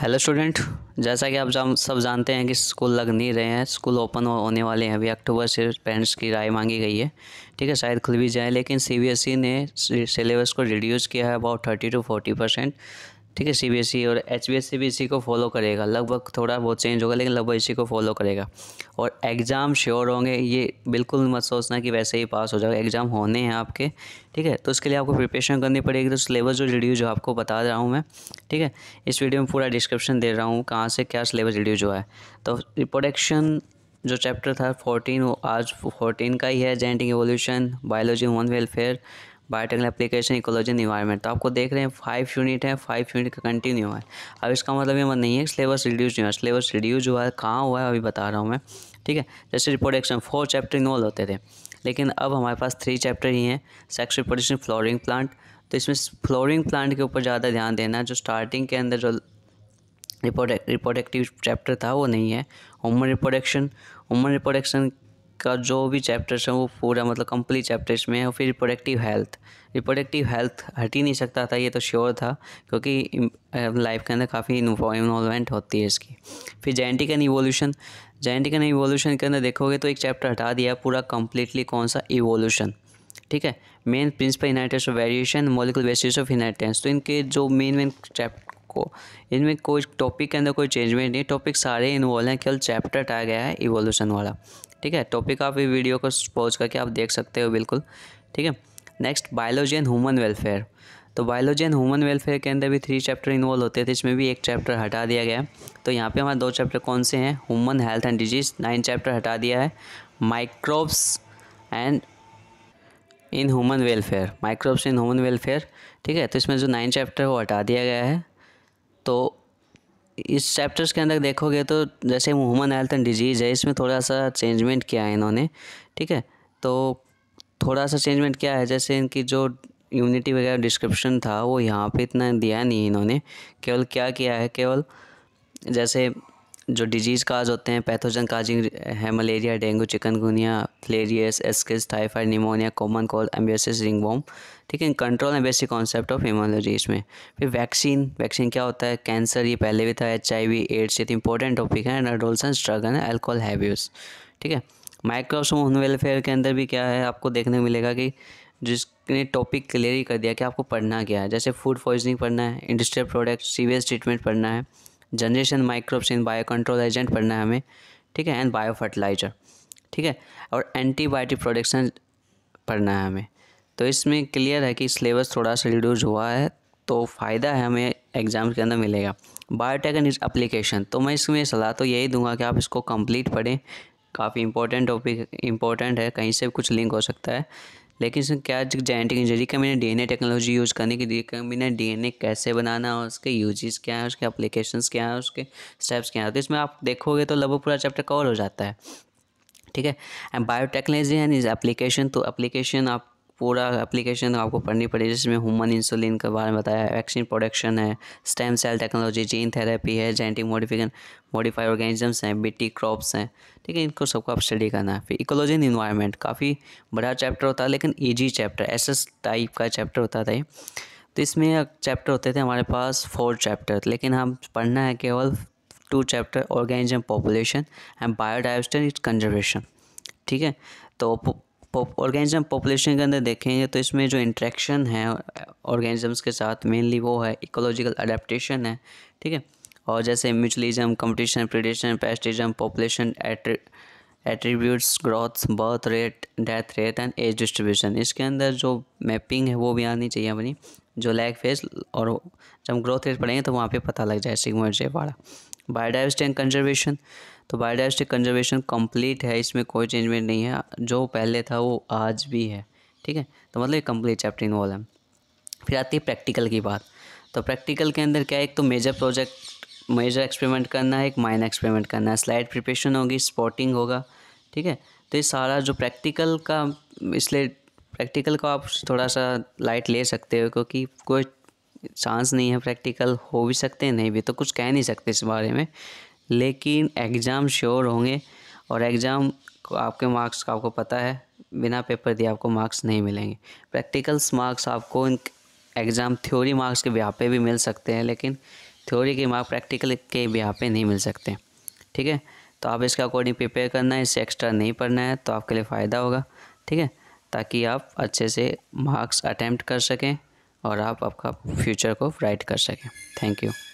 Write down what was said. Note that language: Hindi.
हेलो स्टूडेंट जैसा कि आप जान, सब जानते हैं कि स्कूल लग नहीं रहे हैं स्कूल ओपन होने वाले हैं अभी अक्टूबर से पेरेंट्स की राय मांगी गई है ठीक है शायद खुल भी जाए लेकिन सीबीएसई e ने सिलेबस को रिड्यूस किया है about thirty to forty percent ठीक है सी बी एस ई और एच बी एस सी भी इसी को फॉलो करेगा लगभग थोड़ा बहुत चेंज होगा लेकिन लगभग इसी को फॉलो करेगा और एग्ज़ाम श्योर होंगे ये बिल्कुल मत सोचना कि वैसे ही पास हो जाएगा एग्ज़ाम होने हैं आपके ठीक है तो उसके लिए आपको प्रिपरेशन करनी पड़ेगी तो सिलेबस जो रिड्यू जो आपको बता रहा हूँ मैं ठीक है इस वीडियो में पूरा डिस्क्रिप्शन दे रहा हूँ कहाँ से क्या सिलेबस रिड्यू जो है तो प्रोडक्शन जो चैप्टर था फोर्टीन वो आज फोर्टीन का ही है genetic evolution biology human welfare biotech application ecology environment तो आपको देख रहे हैं फाइव यूनिट है फाइव यूनिट का कंटिन्यू है अब इसका मतलब ये मत नहीं है सिलेबस रिड्यूस नहीं हुआ सिलेबस रिड्यूस हुआ है कहाँ हुआ है अभी बता रहा हूँ मैं ठीक है जैसे reproduction four chapter involve होते थे लेकिन अब हमारे पास थ्री चैप्टर ही हैं सेक्स रिपोर्टेशन फ्लोरिंग प्लांट तो इसमें फ्लोरिंग प्लांट के ऊपर ज़्यादा ध्यान देना जो स्टार्टिंग के अंदर जो रिपोर्ट रिपोर्टेक्टिव चैप्टर था वो नहीं है ह्यूमन रिपोर्डक्शन ह्यूमन रिपोर्डक्शन का जो भी चैप्टर्स हैं वो पूरा मतलब कंप्लीट चैप्टर्स में है और फिर रिपोडक्टिव हेल्थ रिपोडक्टिव हेल्थ हट ही नहीं सकता था ये तो श्योर था क्योंकि लाइफ के अंदर काफ़ी इन्वॉल्वमेंट होती है इसकी फिर genetic and evolution genetic and evolution के अंदर देखोगे तो एक चैप्टर हटा दिया पूरा कम्प्लीटली कौन सा इवोल्यूशन ठीक है main principle inheritance of variation molecular basis of inheritance तो इनके जो मेन मेन चैप्टर को इनमें कोई टॉपिक के अंदर कोई चेंजमेंट नहीं टॉपिक सारे इन्वॉल्व हैं केवल चैप्टर हटाया गया है इवोल्यूशन वाला ठीक है टॉपिक आप वीडियो को पॉज करके आप देख सकते हो बिल्कुल ठीक है next biology and human welfare तो बायोलॉजी एंड ह्यूमन वेलफेयर के अंदर भी थ्री चैप्टर इन्वॉल्व होते थे इसमें भी एक चैप्टर हटा दिया गया है तो यहाँ पे हमारे दो चैप्टर कौन से हैं human health and disease nine chapter हटा दिया है microbes and in human welfare microbes in human welfare ठीक है तो इसमें जो नाइन चैप्टर है वो हटा दिया गया है तो इस चैप्टर्स के अंदर देखोगे तो जैसे ह्यूमन हेल्थ एंड डिजीज़ है इसमें थोड़ा सा चेंजमेंट किया है इन्होंने ठीक है तो थोड़ा सा चेंजमेंट क्या है जैसे इनकी जो यूनिटी वगैरह डिस्क्रिप्शन था वो यहाँ पे इतना दिया नहीं इन्होंने केवल क्या किया है केवल जैसे जो डिजीज़ काज होते हैं पैथोजन काजिंग है मलेरिया डेंगू चिकनगुनिया लेरियस एस्किस typhoid pneumonia common cold amoebiasis ringworm ठीक है कंट्रोल है बेसिक कॉन्सेप्ट ऑफ इम्यूनोलॉजी इसमें फिर वैक्सीन वैक्सीन क्या होता है कैंसर ये पहले भी था एच आई वी एड्स ये तो इंपॉर्टेंट टॉपिक है एंड एडोलसन स्ट्रगल है एल्कोहल हैब्यूज ठीक है माइक्रोस वेलफेयर के अंदर भी क्या है आपको देखने को मिलेगा कि जिसने टॉपिक क्लियर ही कर दिया कि आपको पढ़ना क्या है जैसे फूड पॉइजनिंग पढ़ना है इंडस्ट्रियल प्रोडक्ट सीवियस ट्रीटमेंट पढ़ना है generation microbes in bio control agent पढ़ना है हमें ठीक है एंड बायो फर्टिलाइजर ठीक है और एंटीबायोटिक प्रोडक्शन पढ़ना है हमें तो इसमें क्लियर है कि सिलेबस थोड़ा सा रिड्यूज हुआ है तो फ़ायदा है हमें एग्ज़ाम के अंदर मिलेगा बायोटेक एंड इज अप्लीकेशन तो मैं इसमें सलाह तो यही दूंगा कि आप इसको कंप्लीट पढ़ें काफ़ी इंपॉर्टेंट टॉपिक इंपॉर्टेंट है कहीं से कुछ लिंक हो सकता है लेकिन इसमें क्या जेनेटिक इंजीनियरिंग का मैंने डीएनए टेक्नोलॉजी यूज़ करने की मैंने डीएनए कैसे बनाना है उसके यूजेस क्या है उसके अप्लीकेशन क्या हैं उसके स्टेप्स क्या हैं तो इसमें आप देखोगे तो लगभग पूरा चैप्टर कवर हो जाता है ठीक है and biotechnology and its application तो एप्लीकेशन आप पूरा एप्लीकेशन तो आपको पढ़नी पड़ेगी जिसमें ह्यूमन इंसुलिन के बारे में बताया है वैक्सीन प्रोडक्शन है stem cell technology gene therapy है जेनेटिक मॉडिफिकेशन मॉडिफाइड ऑर्गेनिजम्स हैं बीटी क्रॉप्स हैं ठीक है इनको सबको आप स्टडी करना है फिर इकोलॉजी एंड इन्वायरमेंट काफ़ी बड़ा चैप्टर होता है लेकिन ईजी चैप्टर एस टाइप का चैप्टर होता था ये तो इसमें चैप्टर होते थे हमारे पास फोर चैप्टर लेकिन हम पढ़ना है केवल two chapter organism population and biodiversity conservation ठीक है तो ऑर्गेनिज्म पॉपुलेशन के अंदर देखेंगे तो इसमें जो इंट्रैक्शन है ऑर्गेनिजम्स के साथ मेनली वो है इकोलॉजिकल अडेप्टेशन है ठीक है और जैसे mutualism competition predation parasitism population attributes growth birth rate death rate and age distribution इसके अंदर जो मैपिंग है वो भी आनी चाहिए अपनी जो लैग फेज और जब ग्रोथ रेट पढ़ेंगे तो वहाँ पे पता लग जाए सिग्मा जे वाला बायोडाइवर्सिटी एंड कंजर्वेशन तो बायोडाइवर्सिटी कंजर्वेशन कंप्लीट है इसमें कोई चेंजमेंट नहीं है जो पहले था वो आज भी है ठीक है तो मतलब ये कम्प्लीट चैप्टर इन्वॉल्व है फिर आती है प्रैक्टिकल की बात तो प्रैक्टिकल के अंदर क्या है एक तो मेजर प्रोजेक्ट मेजर एक्सपेरिमेंट करना है एक माइनर एक्सपेरिमेंट करना है स्लाइड प्रिपरेशन होगी स्पॉटिंग होगा ठीक है तो ये सारा जो प्रैक्टिकल का इसलिए प्रैक्टिकल को आप थोड़ा सा लाइट ले सकते हो क्योंकि कोई चांस नहीं है प्रैक्टिकल हो भी सकते हैं नहीं भी तो कुछ कह नहीं सकते इस बारे में लेकिन एग्ज़ाम श्योर होंगे और एग्ज़ाम को आपके मार्क्स का आपको पता है बिना पेपर दिए आपको मार्क्स नहीं मिलेंगे प्रैक्टिकल्स मार्क्स आपको एग्ज़ाम थ्योरी मार्क्स के ब्याह पे भी मिल सकते हैं लेकिन थ्योरी के मार्क्स प्रैक्टिकल के ब्याह पे नहीं मिल सकते ठीक है तो आप इसके अकॉर्डिंग प्रिपेयर करना है इससे एक्स्ट्रा नहीं पढ़ना है तो आपके लिए फ़ायदा होगा ठीक है ताकि आप अच्छे से मार्क्स अटैम्प्ट कर सकें और आप आपका फ्यूचर को ब्राइट कर सकें थैंक यू